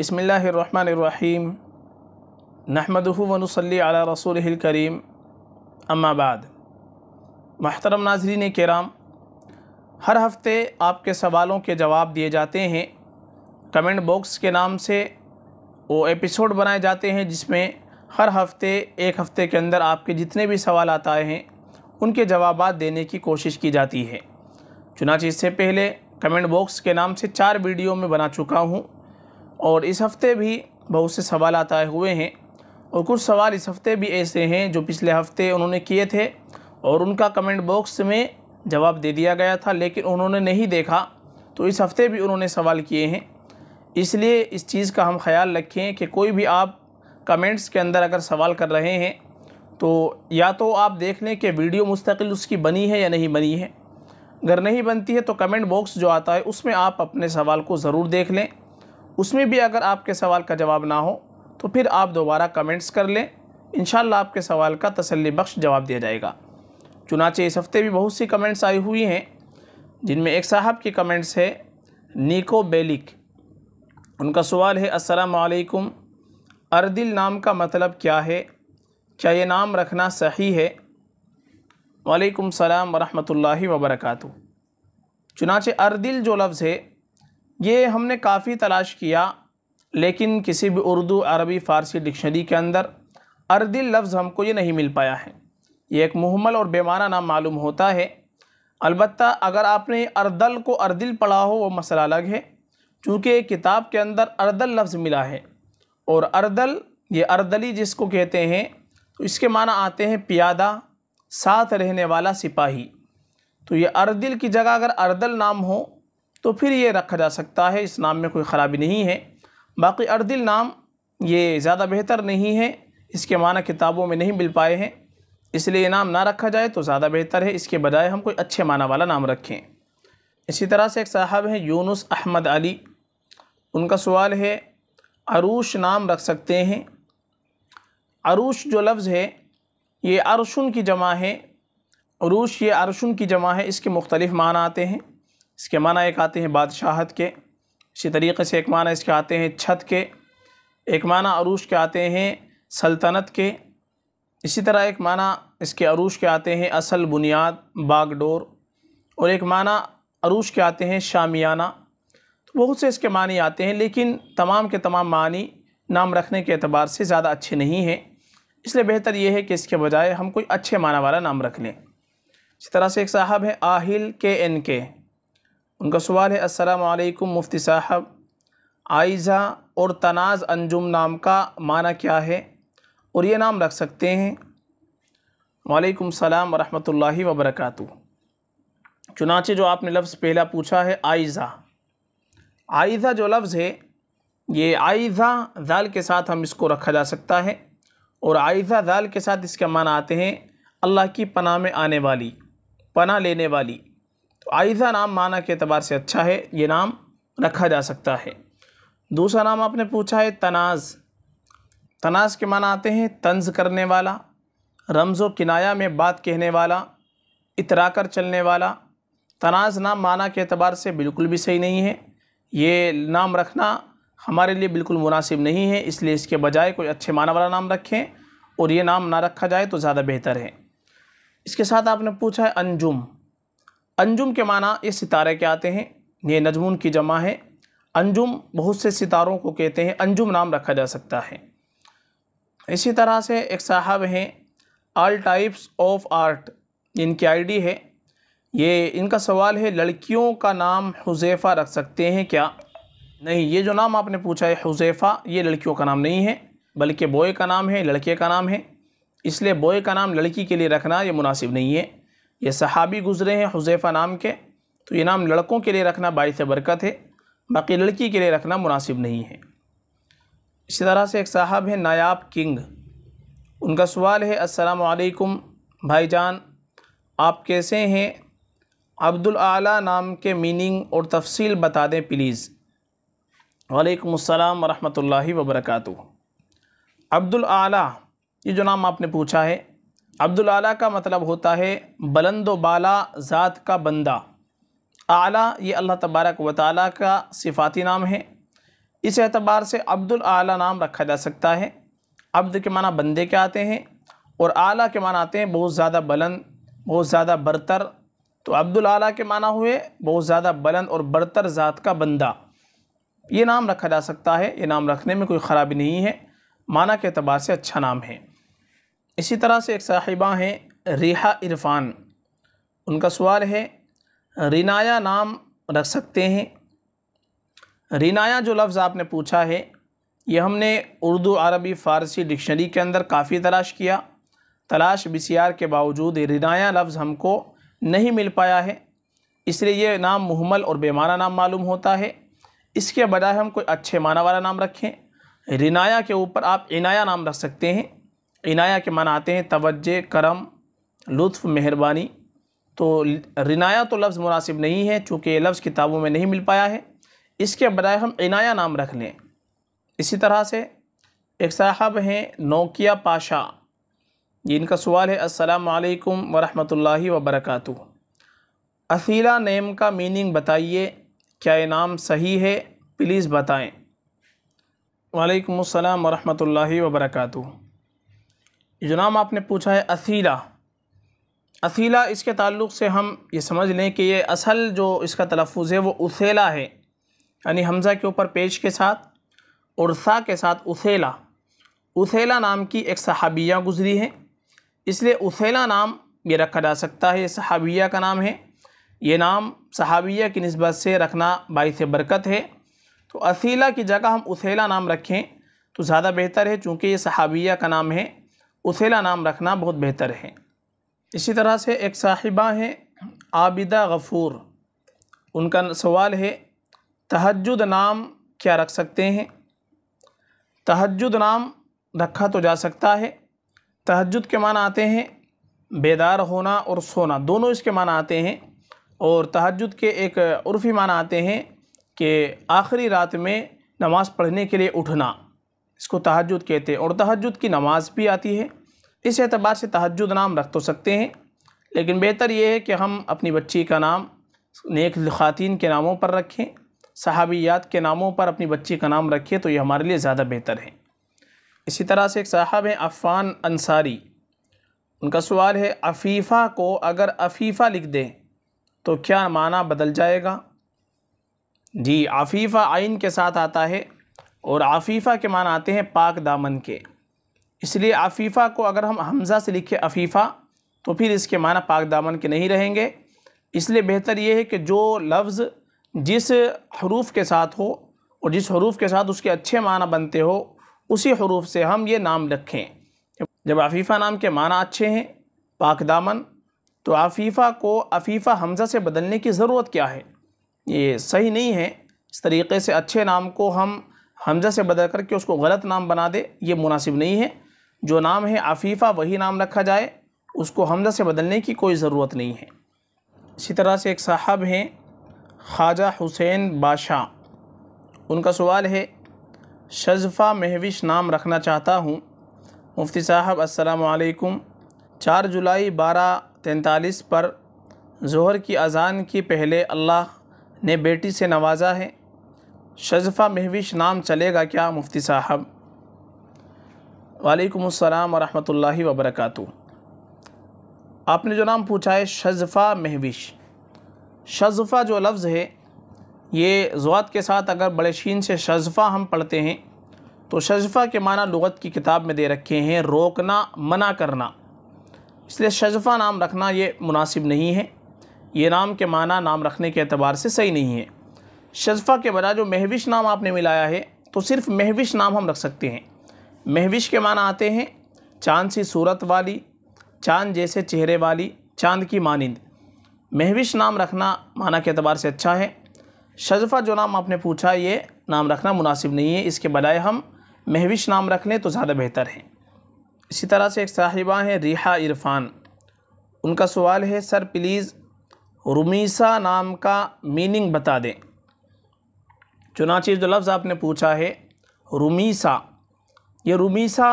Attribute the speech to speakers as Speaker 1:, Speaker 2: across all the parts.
Speaker 1: बसमीम नहमदूनसली अला रसूल करीम अम्माबाद महतरम नाजरीन कराम हर हफ्ते आपके सवालों के जवाब दिए जाते हैं कमेंट बॉक्स के नाम से वो एपिसोड बनाए जाते हैं जिसमें हर हफ्ते एक हफ्ते के अंदर आपके जितने भी सवाल आते हैं उनके जवाब देने की कोशिश की जाती है चुनाच इससे पहले कमेंट बॉक्स के नाम से चार वीडियो में बना चुका हूँ और इस हफ़्ते भी बहुत से सवाल आए हुए हैं और कुछ सवाल इस हफ़्ते भी ऐसे हैं जो पिछले हफ़्ते उन्होंने किए थे और उनका कमेंट बॉक्स में जवाब दे दिया गया था लेकिन उन्होंने नहीं देखा तो इस हफ़्ते भी उन्होंने सवाल किए हैं इसलिए इस चीज़ का हम ख्याल रखें कि कोई भी आप कमेंट्स के अंदर अगर सवाल कर रहे हैं तो या तो आप देख लें कि वीडियो मुस्तकिल उसकी बनी है या नहीं बनी है अगर नहीं बनती है तो कमेंट बॉक्स जो आता है उसमें आप अपने सवाल को ज़रूर देख लें उसमें भी अगर आपके सवाल का जवाब ना हो तो फिर आप दोबारा कमेंट्स कर लें इन आपके सवाल का तसली बख्श जवाब दिया जाएगा चुनाचे इस हफ़्ते भी बहुत सी कमेंट्स आई हुई हैं जिनमें एक साहब की कमेंट्स है निको बेलिक उनका सवाल है असलकुम अरदिल नाम का मतलब क्या है क्या ये नाम रखना सही है वालेकुम सलाम वरहमतुल्लाहि वबरकातु चुनाचे अरदिल जो लफ्ज़ है ये हमने काफ़ी तलाश किया लेकिन किसी भी उर्दू अरबी फ़ारसी डिक्शनरी के अंदर अरदिल लफ्ज़ हमको ये नहीं मिल पाया है ये एक मुहमल और बेमाना नाम मालूम होता है अलबत् अगर आपने अर्दल को अर्दिल पढ़ा हो वह मसला अलग है चूँकि किताब के अंदर अर्दल लफ्ज़ मिला है और अर्दल ये अर्दली जिसको कहते हैं तो इसके माना आते हैं प्यादा साथ रहने वाला सिपाही तो ये अर्दिल की जगह अगर अर्दल नाम हो तो फिर ये रखा जा सकता है इस नाम में कोई ख़राबी नहीं है बाकी अर्दिल नाम ये ज़्यादा बेहतर नहीं है इसके माना किताबों में नहीं मिल पाए हैं इसलिए नाम ना रखा जाए तो ज़्यादा बेहतर है इसके बजाय हम कोई अच्छे माना वाला नाम रखें इसी तरह से एक साहब हैं यूनुस अहमद अली उनका सवाल है अरूश नाम रख सकते हैं अरूश जो लफ्ज़ है ये अरशन की जमा है अरूश ये अरशन की जमा है इसके मुख्तलिफ़ माना आते हैं इसके माना एक आते हैं बादशाहत के इसी तरीके से एक माना इसके आते हैं छत के एक माना अरूश के आते हैं सल्तनत के इसी तरह एक माना इसके अरूश के आते हैं असल बुनियाद बागडोर और एक माना अरूश के आते हैं शामियाना तो बहुत से इसके मानी आते हैं लेकिन तमाम के तमाम मानी नाम रखने के अतबार से ज़्यादा अच्छे नहीं हैं इसलिए बेहतर ये है कि इसके बजाय हम कोई अच्छे माना वाला नाम रख लें इसी तरह से एक साहब है आहिल के एन के उनका सवाल है अस्सलाम मुफ्ती साहब आयजा और तनाज़ अंजुम नाम का माना क्या है और ये नाम रख सकते हैं वालेकुम सलाम वरहमतुल्लाहि वबरकातु चुनाचे जो आपने लफ्ज़ पहला पूछा है आयजा आयजा जो लफ्ज़ है ये आयजा दाल के साथ हम इसको रखा जा सकता है और आयजा दाल के साथ इसके माना आते हैं अल्लाह की पनाह में आने वाली पना लेने वाली आयदा नाम माना के अतबार से अच्छा है ये नाम रखा जा सकता है दूसरा नाम आपने पूछा है तनाज़ तनाज़ के माना आते हैं तंज करने वाला रमज़ किनाया में बात कहने वाला इतरा कर चलने वाला तनाज नाम माना के अतबार से बिल्कुल भी सही नहीं है ये नाम रखना हमारे लिए बिल्कुल मुनासिब नहीं है इसलिए इसके बजाय कोई अच्छे माना वाला नाम रखें और ये नाम ना रखा जाए तो ज़्यादा बेहतर है इसके साथ आपने पूछा है अंजुम अंजुम के माना ये सितारे के आते हैं ये नजमून की जमा है अंजुम बहुत से सितारों को कहते हैं अंजुम नाम रखा जा सकता है इसी तरह से एक साहब हैं आल टाइप्स ऑफ आर्ट इनकी आईडी है ये इनका सवाल है लड़कियों का नाम हुजैफ़ा रख सकते हैं क्या नहीं ये जो नाम आपने पूछा है हुजैफ़ा ये लड़कियों का नाम नहीं है बल्कि बॉय का नाम है लड़के का नाम है इसलिए बॉय का नाम लड़की के लिए रखना ये मुनासिब नहीं है ये सहाबी गुज़रे हैं हुजैफ़ा नाम के तो ये नाम लड़कों के लिए रखना बायस बरकत है बाकी लड़की के लिए रखना मुनासिब नहीं है इसी तरह से एक साहब हैं नायाब किंग उनका सवाल है असलकुम भाईजान आप कैसे हैं अब्दुल आला नाम के मीनिंग और तफसील बता दें प्लीज़ वालेकुम अस्सलाम वरहमतुल्लाहि वबरकातुहू अब्दुल आला ये जो नाम आपने पूछा है अब्दुल का मतलब होता है बुलंद बाला ज़ात का बंदा आला ये अल्लाह तबारक व का सिफाती नाम है इस एतबार से अब्दुल आला नाम रखा जा सकता है अब्द के माना बंदे के आते हैं और आला के माना आते हैं बहुत ज़्यादा बुलंद बहुत ज़्यादा बरतर तो अब्दुल आला के माना हुए बहुत ज़्यादा बुलंद और बरतर ज़ात का बंदा ये नाम रखा जा सकता है ये नाम रखने में कोई ख़राबी नहीं है माना के अतबार से अच्छा नाम है इसी तरह से एक साहिबा हैं रिहा इरफान उनका सवाल है रिनाया नाम रख सकते हैं रिनाया जो लफ्ज़ आपने पूछा है ये हमने उर्दू अरबी फ़ारसी डिक्शनरी के अंदर काफ़ी तलाश किया तलाश बसियार के बावजूद रिनाया लफ्ज़ हमको नहीं मिल पाया है इसलिए ये नाम मुहमल और बेमाना नाम मालूम होता है इसके बजाय हम कोई अच्छे माना वाला नाम रखें रिनाया के ऊपर आप इनाया नाम रख सकते हैं इनाया के माना आते हैं तवज्जे करम लुत्फ़ मेहरबानी तो रिनाया तो लफ्ज़ मुनासिब नहीं है चूँकि ये लफ्ज़ किताबों में नहीं मिल पाया है इसके बजाय हम इनाया नाम रख लें इसी तरह से एक साहब हैं नोकिया पाशा जिनका सवाल है असलकम वरहमल वबरकू असीला नेम का मीनिंग बताइए क्या ये नाम सही है प्लीज़ बताएँ वालेकुम अस्सलाम वरहमल वबरकू नाम आपने पूछा है असीला असीला इसके ताल्लुक़ से हम ये समझ लें कि ये असल जो इसका तलफ़ है वो उसेला है यानी हमज़ा के ऊपर पेश के साथ उर्सा के साथ उसेला उसेला नाम की एक सहाबिया गुजरी है इसलिए उसेला नाम ये रखा जा सकता है ये सहाबिया का नाम है ये नाम सहाबिया की नस्बत से रखना बाईस बरकत है तो असीला की जगह हम उसेला नाम रखें तो ज़्यादा बेहतर है चूँकि ये सहाबिया का नाम है उसेला नाम रखना बहुत बेहतर है इसी तरह से एक साहिबा हैं आबिदा गफ़ूर उनका सवाल है तहजद नाम क्या रख सकते हैं तहजद नाम रखा तो जा सकता है तहजद के माना आते हैं बेदार होना और सोना दोनों इसके माना आते हैं और तहजद के एक उर्फ़ी माना आते हैं कि आखिरी रात में नमाज़ पढ़ने के लिए उठना इसको तहजद कहते हैं और तहजद की नमाज़ भी आती है इस एतबार से तहजद नाम रख तो सकते हैं लेकिन बेहतर ये है कि हम अपनी बच्ची का नाम नेक ख़ातिन के नामों पर रखें सहाबियात के नामों पर अपनी बच्ची का नाम रखें तो ये हमारे लिए ज़्यादा बेहतर है इसी तरह से एक साहब हैं अफ़ान अंसारी उनका सवाल है अफ़ीफ़ा को अगर अफ़ीफ़ा लिख दें तो क्या माना बदल जाएगा जी अफ़ीफ़ा आइन के साथ आता है और आफ़ीफ़ा के मान आते हैं पाक दामन के इसलिए आफ़ीफ़ा को अगर हम हमज़ा से लिखे आफीफा तो फिर इसके माना पाक दामन के नहीं रहेंगे इसलिए बेहतर ये है कि जो लफ्ज़ जिस हरूफ के साथ हो और जिस हरूफ के साथ उसके अच्छे माना बनते हो उसी हरूफ से हम ये नाम रखें जब आफ़ीफ़ा नाम के माना अच्छे हैं पाक दामन तो आफ़ीफ़ा को आफ़ीफ़ा हमज़ा से बदलने की ज़रूरत क्या है ये सही नहीं है इस तरीके से अच्छे नाम को हम हमजा से बदल करके उसको गलत नाम बना दे ये मुनासिब नहीं है जो नाम है आफीफ़ा वही नाम रखा जाए उसको हमजा से बदलने की कोई ज़रूरत नहीं है इसी तरह से एक साहब हैं ख्वाजा हुसैन बादशाह उनका सवाल है शजफ़ा महविश नाम रखना चाहता हूँ मुफ्ती साहब असलकुम चार जुलाई बारह तैंतालीस पर जहर की अज़ान के पहले अल्लाह ने बेटी से नवाजा है शजफ़ा महविश नाम चलेगा क्या मुफ्ती साहब वालेकुम अस्सलाम वरहमतुल्लाहि वबरकातु आपने जो नाम पूछा है शजफ़ा महविश शजफ़ा जो लफ्ज़ है ये ज़ुआत के साथ अगर बड़े शीन से शजफ़ा हम पढ़ते हैं तो शजफ़ा के माना लगत की किताब में दे रखे हैं रोकना मना करना इसलिए शजफ़ा नाम रखना ये मुनासिब नहीं है ये नाम के माना नाम रखने के अतबार से सही नहीं है शजफ़ा के बजाय जो महविश नाम आपने मिलाया है तो सिर्फ महविश नाम हम रख सकते हैं महविश के माना आते हैं चांद सी सूरत वाली चांद जैसे चेहरे वाली चांद की मानंद महविश नाम रखना माना के अतबार से अच्छा है शजफ़ा जो नाम आपने पूछा ये नाम रखना मुनासिब नहीं है इसके बजाय हम महविश नाम रख लें तो ज़्यादा बेहतर है इसी तरह से एक साहिबा हैं रिहा इरफान उनका सवाल है सर प्लीज़ रुमीसा नाम का मीनिंग बता दें चुनाचे जो लफ्ज़ आपने पूछा है रुमीसा ये रुमीसा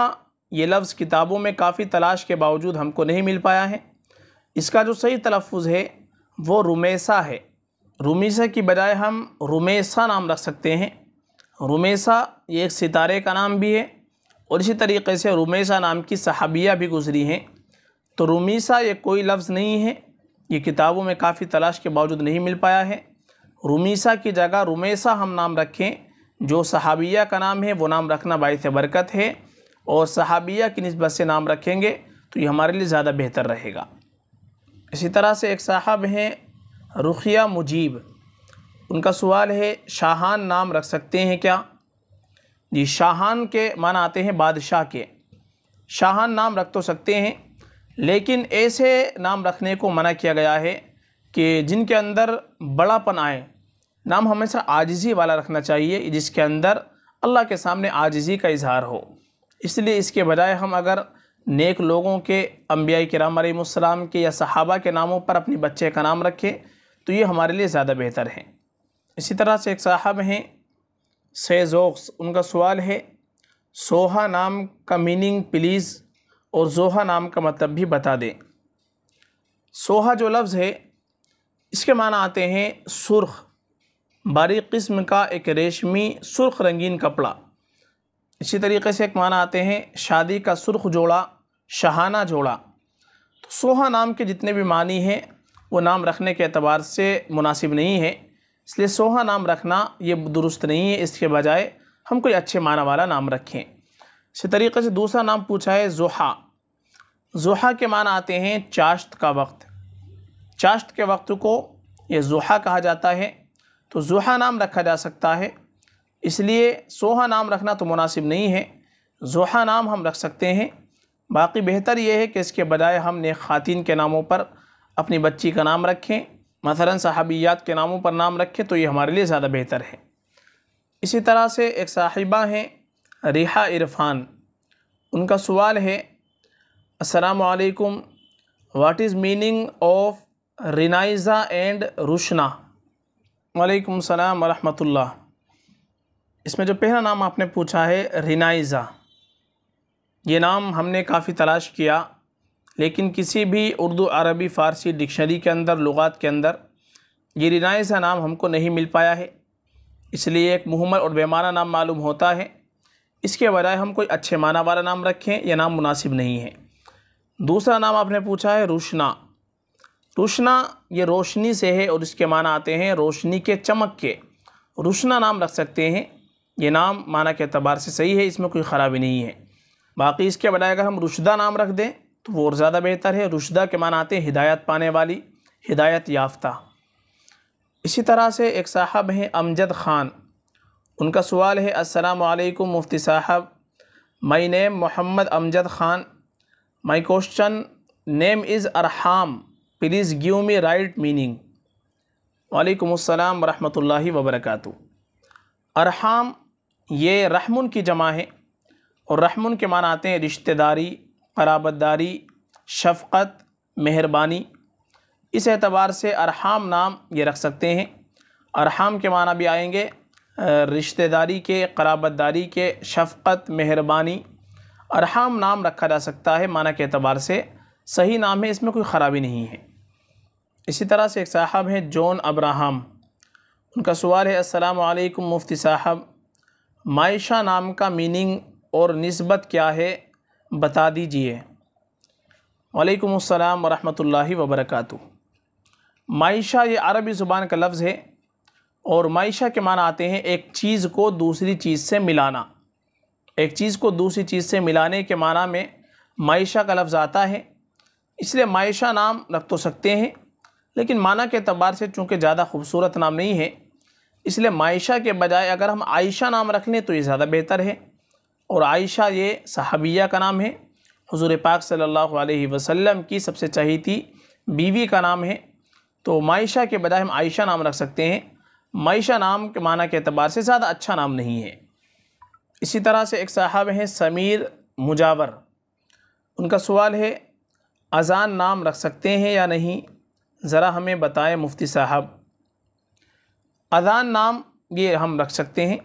Speaker 1: ये लफ्ज़ किताबों में काफ़ी तलाश के बावजूद हमको नहीं मिल पाया है इसका जो सही तलफ़ है वो रुमेसा है रुमीसा की बजाय हम रुमेसा नाम रख सकते हैं रुमेसा ये एक सितारे का नाम भी है और इसी तरीके से रुमेसा नाम की सहाबिया भी गुजरी हैं तो रुमीसा ये कोई लफ्ज़ नहीं है ये किताबों में काफ़ी तलाश के बावजूद नहीं मिल पाया है रुमीसा की जगह रुमेसा हम नाम रखें जो सहाबिया का नाम है वो नाम रखना बायस बरकत है और सहाबिया की नस्बत से नाम रखेंगे तो ये हमारे लिए ज़्यादा बेहतर रहेगा इसी तरह से एक साहब हैं रुखिया मुजीब उनका सवाल है शाहान नाम रख सकते हैं क्या जी शाहान के माना आते हैं बादशाह के शाहान नाम रख तो सकते हैं लेकिन ऐसे नाम रखने को मना किया गया है कि जिनके अंदर बड़ापन आए नाम हमेशा आजिज़ी वाला रखना चाहिए जिसके अंदर अल्लाह के सामने आजिज़ी का इजहार हो इसलिए इसके बजाय हम अगर नेक लोगों के अम्बिया कराम सलाम के या सहाबा के नामों पर अपने बच्चे का नाम रखें तो ये हमारे लिए ज़्यादा बेहतर है इसी तरह से एक साहब हैं सेजोक्स उनका सवाल है सोहा नाम का मीनिंग प्लीज़ और जोहा नाम का मतलब भी बता दें सोहा जो लफ्ज़ है इसके माना आते हैं सुर्ख बारीक किस्म का एक रेशमी सुर्ख रंगीन कपड़ा इसी तरीके से एक माना आते हैं शादी का सुर्ख जोड़ा शहाना जोड़ा तो सोहा नाम के जितने भी मानी हैं वो नाम रखने के अतबार से मुनासिब नहीं है इसलिए सोहा नाम रखना ये दुरुस्त नहीं है इसके बजाय हम कोई अच्छे माना वाला नाम रखें इसी तरीके से दूसरा नाम पूछा है जोहा जोहा के माना आते हैं चाश्त का वक्त चाश्त के वक्त को ये जुहा कहा जाता है तो जुहा नाम रखा जा सकता है इसलिए सोहा नाम रखना तो मुनासिब नहीं है ज़ुहा नाम हम रख सकते हैं बाकी बेहतर यह है कि इसके बजाय हमने ख़ातिन के नामों पर अपनी बच्ची का नाम रखें मसला साहबियात के नामों पर नाम रखें तो ये हमारे लिए ज़्यादा बेहतर है इसी तरह से एक साहिबा हैं रिहा इरफान उनका सवाल है असलकम what is meaning of Rinaiza and Rushna वालेकुम सलाम वरहमतुल्ला इसमें जो पहला नाम आपने पूछा है रिनाइज़ा ये नाम हमने काफ़ी तलाश किया लेकिन किसी भी उर्दू अरबी फ़ारसी डिक्शनरी के अंदर लुगात के अंदर ये रिनाइज़ा नाम हमको नहीं मिल पाया है इसलिए एक मुहमल और बेमाना नाम मालूम होता है इसके बजाय हम कोई अच्छे माना वाला नाम रखें यह नाम मुनासिब नहीं है दूसरा नाम आपने पूछा है रोशना रुशना ये रोशनी से है और इसके माना आते हैं रोशनी के चमक के रुशना नाम रख सकते हैं ये नाम माना के अतबार से सही है इसमें कोई ख़राबी नहीं है बाकी इसके बजाय अगर हम रुशदा नाम रख दें तो वो और ज़्यादा बेहतर है रुशदा के माना आते हैं हिदायत पाने वाली हिदायत याफ्ता इसी तरह से एक साहब हैं अमजद ख़ान उनका सवाल है असलकुम मुफ्ती साहब my name Mohammad Amjad Khan my question name is Arham please give me right meaning वालेकुम अस्सलाम वरहमतुल्लाहि वबरकातु अरहाम ये रहमुन की जमा है और रहमुन के माना आते हैं रिश्तेदारी कराबतदारी शफ़क़त मेहरबानी इस एतबार से अरहम नाम ये रख सकते हैं अरहाम के माना भी आएंगे रिश्तेदारी के कराबतदारी के शफ़क़त मेहरबानी अरहम नाम रखा जा सकता है माना के अतबार से सही नाम है इसमें कोई ख़राबी नहीं है इसी तरह से एक साहब हैं जॉन अब्राहम उनका सवाल है वालेकुम मुफ्ती साहब मायशा नाम का मीनिंग और नस्बत क्या है बता दीजिए वालेकुम अस्सलाम वरहमतुल्लाहि वबरकातु मायशा ये अरबी ज़ुबान का लफ्ज़ है और मायशा के माना आते हैं एक चीज़ को दूसरी चीज़ से मिलाना एक चीज़ को दूसरी चीज़ से मिलाने के माना में मायशा का लफ्ज़ आता है इसलिए मायशा नाम रख तो सकते हैं लेकिन माना के अतबार से चूँकि ज़्यादा खूबसूरत नाम नहीं है इसलिए मायशा के बजाय अगर हम आयशा नाम रख लें तो ये ज़्यादा बेहतर है और आयशा ये सहाबिया का नाम है हजूर पाक सल्लल्लाहु अलैहि वसल्लम की सबसे चहीती बीवी का नाम है तो मायशा के बजाय हम आयशा नाम रख सकते हैं मायशा नाम के माना के अतबार से ज़्यादा अच्छा नाम नहीं है इसी तरह से एक साहब हैं समीर मुजावर उनका सवाल है अज़ान नाम रख सकते हैं या नहीं ज़रा हमें बताएं मुफ्ती साहब अज़ान नाम ये हम रख सकते हैं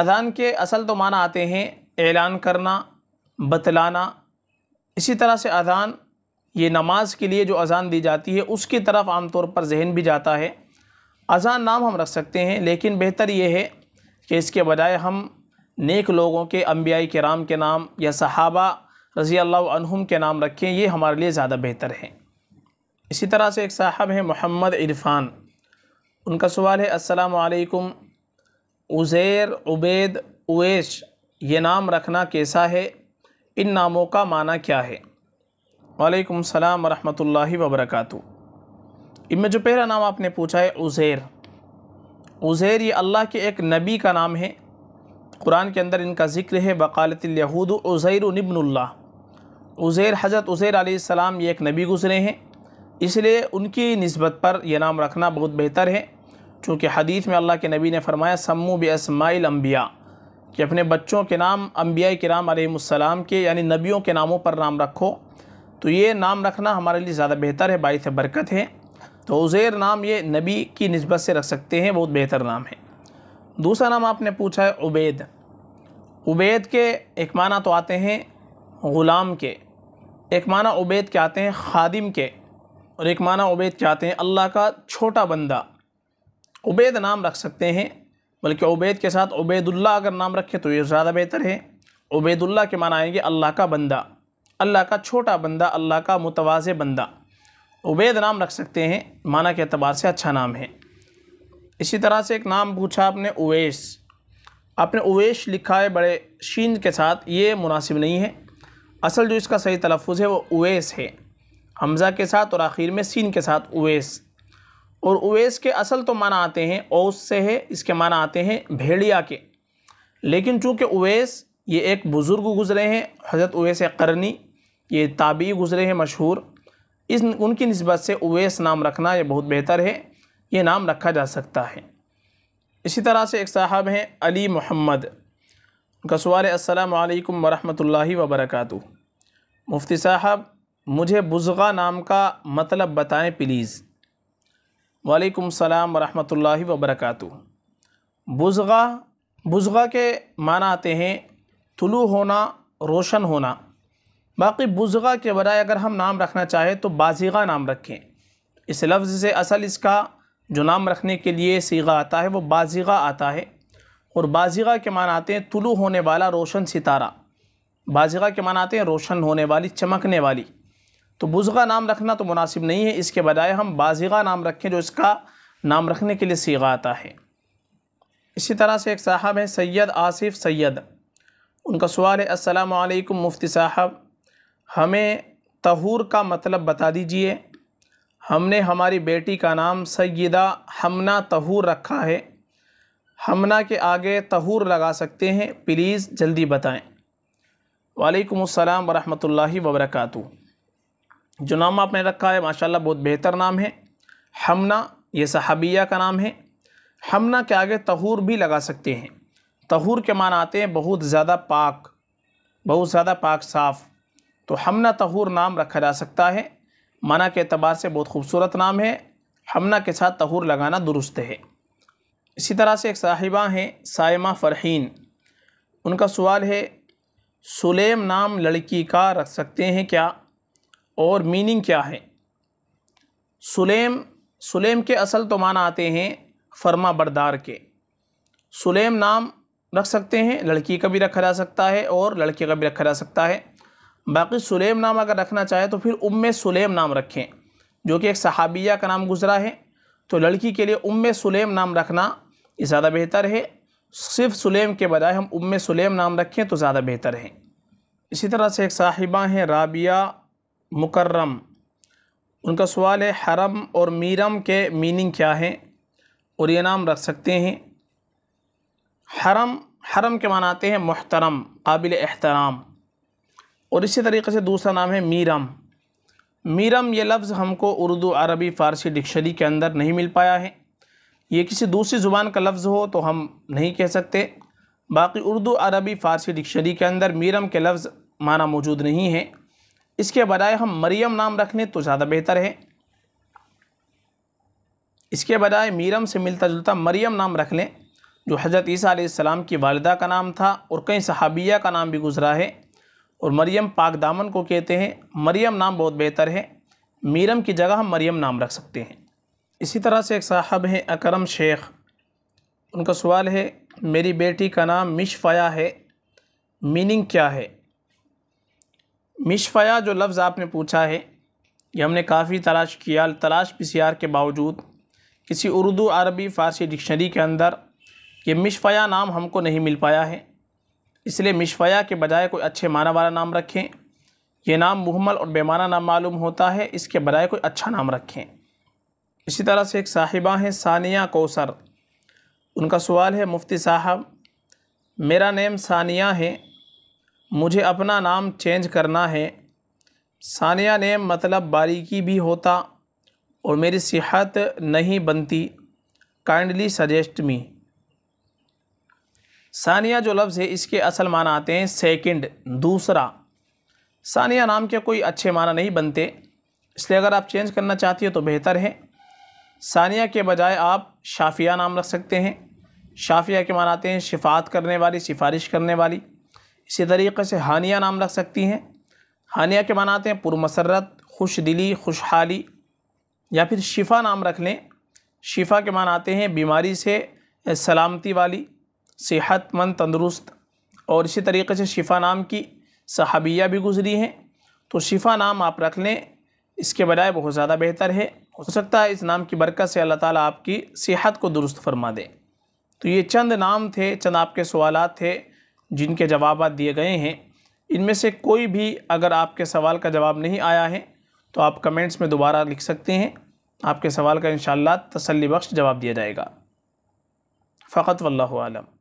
Speaker 1: अज़ान के असल तो माना आते हैं ऐलान करना बतलाना इसी तरह से अज़ान ये नमाज के लिए जो अज़ान दी जाती है उसकी तरफ आमतौर पर जहन भी जाता है अज़ान नाम हम रख सकते हैं लेकिन बेहतर ये है कि इसके बजाय हम नेक लोगों के अम्बियाई राम के नाम या सहाबा रज़ी अल्लाम के नाम रखें ये हमारे लिए ज़्यादा बेहतर है इसी तरह से एक साहब हैं मोहम्मद इरफान उनका सवाल है असलकम उज़ैर उबैद उवैश ये नाम रखना कैसा है इन नामों का माना क्या है वालेकुम सलाम वरहमतुल्लाहि वबरकातु इनमें जो पहला नाम आपने पूछा है उज़ैर उज़ैर ये अल्लाह के एक नबी का नाम है कुरान के अंदर इनका ज़िक्र है बकालत यहूद उज़ैर इबनुल्लाह उज़ैर हज़रत उज़ैर आसमाम ये एक नबी गुज़रे हैं इसलिए उनकी नस्बत पर यह नाम रखना बहुत बेहतर है चूँकि हदीस में अल्लाह के नबी ने फरमाया सम्मू बसमाइल अम्बिया कि अपने बच्चों के नाम अम्बिया नाम आलम के यानी नबियों के नामों पर नाम रखो तो ये नाम रखना हमारे लिए ज़्यादा बेहतर है बायस बरकत है तो उज़ैर नाम ये नबी की नस्बत से रख सकते हैं बहुत बेहतर नाम है दूसरा नाम आपने पूछा है उबैद उबैद के एक माना तो आते हैं ग़ुलाम के एक माना उबैद क्या आते हैं खादिम के और एक माना उबैद क्या आते हैं अल्लाह का छोटा बंदा उबैद नाम रख सकते हैं बल्कि उबैद के साथ उबैदुल्ला अगर नाम रखे तो ये ज़्यादा बेहतर है उबैदुल्ला के माना आएंगे अल्लाह का बंदा अल्लाह का छोटा बंदा अल्लाह का मुतवाज़ बंदा उबैद नाम रख सकते हैं माना के अतबार से अच्छा नाम है इसी तरह से एक नाम पूछा आपने उवैस आपने उवैस लिखा है बड़े शीन के साथ ये मुनासिब नहीं है असल जो इसका सही तलफ़ है वो उवैस है हमज़ा के साथ और आखिर में सीन के साथ उवैस और उवैस के असल तो माना आते हैं ओस से है इसके माना आते हैं भेड़िया के लेकिन चूँकि उवैस ये एक बुज़ुर्ग गुज़रे हैं हज़रत उवैस करनी ये ताबी गुज़रे हैं मशहूर इस उनकी नस्बत से उवैस नाम रखना ये बहुत बेहतर है ये नाम रखा जा सकता है इसी तरह से एक साहब हैं अली मोहम्मद उनका सवाल है असलकम वरहमल वबरक मुफ्ती साहब मुझे बुज़गा नाम का मतलब बताएं प्लीज़ वालेकुम सलाम वरहमल वबरक बुज़गा बुज़गा के माना आते हैं तुलु होना रोशन होना बाकी बुज़गा के बजाय अगर हम नाम रखना चाहें तो बाजीगा नाम रखें इस लफ्ज़ से असल इसका जो नाम रखने के लिए सीगा आता है वो बाजीगा आता है और बाजिगा के मान आते हैं तुलू होने वाला रोशन सितारा बाजिगा के मान आते हैं रोशन होने वाली चमकने वाली तो बुज़गा नाम रखना तो मुनासिब नहीं है इसके बजाय हम बाजिगा नाम रखें जो इसका नाम रखने के लिए सीगा आता है इसी तरह से एक साहब हैं सैयद आसिफ सैयद उनका सवाल है वालेकुम मुफ्ती साहब हमें तहूर का मतलब बता दीजिए हमने हमारी बेटी का नाम सैदा हमना तहूर रखा है हमना के आगे तहूर लगा सकते हैं प्लीज़ जल्दी बताएं वालेकुम अस्सलाम वरहमतुल्लाहि वबरकातु जो नाम आपने रखा है माशाल्लाह बहुत बेहतर नाम है हमना ये सहाबिया का नाम है हमना के आगे तहूर भी लगा सकते हैं तहूर के मान आते हैं बहुत ज़्यादा पाक बहुत ज़्यादा पाक साफ़ तो हमना तहूर नाम रखा जा सकता है माना के अतबार से बहुत खूबसूरत नाम है हमना के साथ तहूर लगाना दुरुस्त है इसी तरह से एक साहिबा हैं सायमा फ़रहीन उनका सवाल है सुलेम नाम लड़की का रख सकते हैं क्या और मीनिंग क्या है सुलेम सुलेम के असल तो माना आते हैं फर्मा बरदार के सुलेम नाम रख सकते हैं लड़की का भी रखा जा सकता है और लड़के का भी रखा जा सकता है बाकी सुलेम नाम अगर रखना चाहे तो फिर उम सुलेम नाम रखें जो कि एक सहाबिया का नाम गुज़रा है तो लड़की के लिए उम सुलेम नाम रखना ज़्यादा बेहतर है सिर्फ सुलेम के बजाय हम उम सुलेम नाम रखें तो ज़्यादा बेहतर है इसी तरह से एक साहिबा हैं राबिया मुकर्रम उनका सवाल है हरम और मीरम के मीनिंग क्या है और ये नाम रख सकते हैं हरम हरम के मानाते हैं मोहतरम काबिल एहतराम और इसी तरीके से दूसरा नाम है मीरम मीरम ये लफ्ज़ हमको उर्दू अरबी फ़ारसी डिक्शनरी के अंदर नहीं मिल पाया है ये किसी दूसरी ज़ुबान का लफ्ज़ हो तो हम नहीं कह सकते बाकी उर्दू अरबी फ़ारसी डिक्शनरी के अंदर मीरम के लफ्ज़ माना मौजूद नहीं है इसके बजाय हम मरियम नाम रख लें तो ज़्यादा बेहतर है इसके बजाय मीरम से मिलता जुलता मरियम नाम रख लें जो हज़रत ईसा आसमाम की वालदा का नाम था और कई सहाबिया का नाम भी गुज़रा है और मरियम पाक दामन को कहते हैं मरियम नाम बहुत बेहतर है मीरम की जगह हम मरियम नाम रख सकते हैं इसी तरह से एक साहब हैं अकरम शेख उनका सवाल है मेरी बेटी का नाम मिशफ़या है मीनिंग क्या है मिशफाया जो लफ्ज़ आपने पूछा है ये हमने काफ़ी तलाश किया तलाश पसीआर के बावजूद किसी उर्दू अरबी फ़ारसी डिक्शनरी के अंदर ये मिशफ़या नाम हमको नहीं मिल पाया है इसलिए मिशफया के बजाय कोई अच्छे माना वाला नाम रखें यह नाम मुहमल और बेमाना नाम मालूम होता है इसके बजाय कोई अच्छा नाम रखें इसी तरह से एक साहिबा हैं सानिया कौसर उनका सवाल है मुफ्ती साहब मेरा नेम सानिया है मुझे अपना नाम चेंज करना है सानिया नेम मतलब बारीकी भी होता और मेरी सेहत नहीं बनती काइंडली सजेस्ट मी सानिया जो लफ्ज़ है इसके असल माना आते हैं सेकंड दूसरा सानिया नाम के कोई अच्छे माना नहीं बनते इसलिए अगर आप चेंज करना चाहती हो तो बेहतर है सानिया के बजाय आप शाफिया नाम रख सकते हैं शाफिया के माना आते हैं शिफात करने वाली सिफारिश करने वाली इसी तरीके से हानिया नाम रख सकती हैं हानिया के माना आते हैं पुरमसरत खुश दिली खुशहाली या फिर शिफा नाम रख लें शिफा के मान आते हैं बीमारी से सलामती वाली सेहतमंद तंदुरुस्त और इसी तरीके से शिफा नाम की सहाबिया भी गुजरी हैं तो शिफा नाम आप रख लें इसके बजाय बहुत ज़्यादा बेहतर है हो सकता है इस नाम की बरकत से अल्लाह ताला आपकी सेहत को दुरुस्त फरमा दे तो ये चंद नाम थे चंद आपके सवाल थे जिनके जवाब दिए गए हैं इनमें से कोई भी अगर आपके सवाल का जवाब नहीं आया है तो आप कमेंट्स में दोबारा लिख सकते हैं आपके सवाल का इन तसल्ली बख्श जवाब दिया जाएगा फ़कत वल्लम